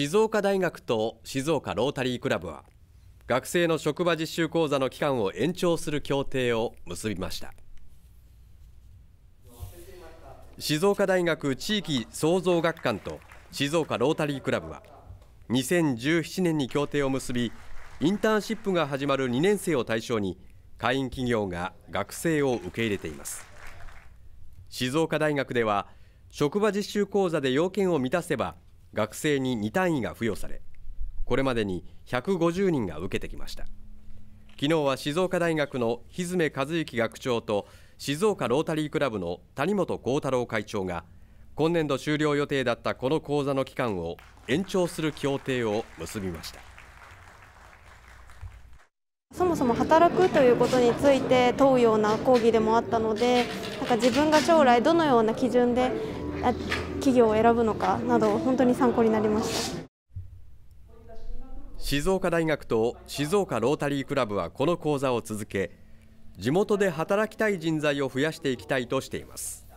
静岡大学と静岡ロータリークラブは学生の職場実習講座の期間を延長する協定を結びました静岡大学地域創造学館と静岡ロータリークラブは2017年に協定を結びインターンシップが始まる2年生を対象に会員企業が学生を受け入れています静岡大学では職場実習講座で要件を満たせば学生に2単位が付与されこれまでに150人が受けてきました昨日は静岡大学の日詰和之学長と静岡ロータリークラブの谷本幸太郎会長が今年度終了予定だったこの講座の期間を延長する協定を結びましたそもそも働くということについて問うような講義でもあったのでなんか自分が将来どのような基準で企業を選ぶのかなど本当に参考になりました静岡大学と静岡ロータリークラブはこの講座を続け地元で働きたい人材を増やしていきたいとしています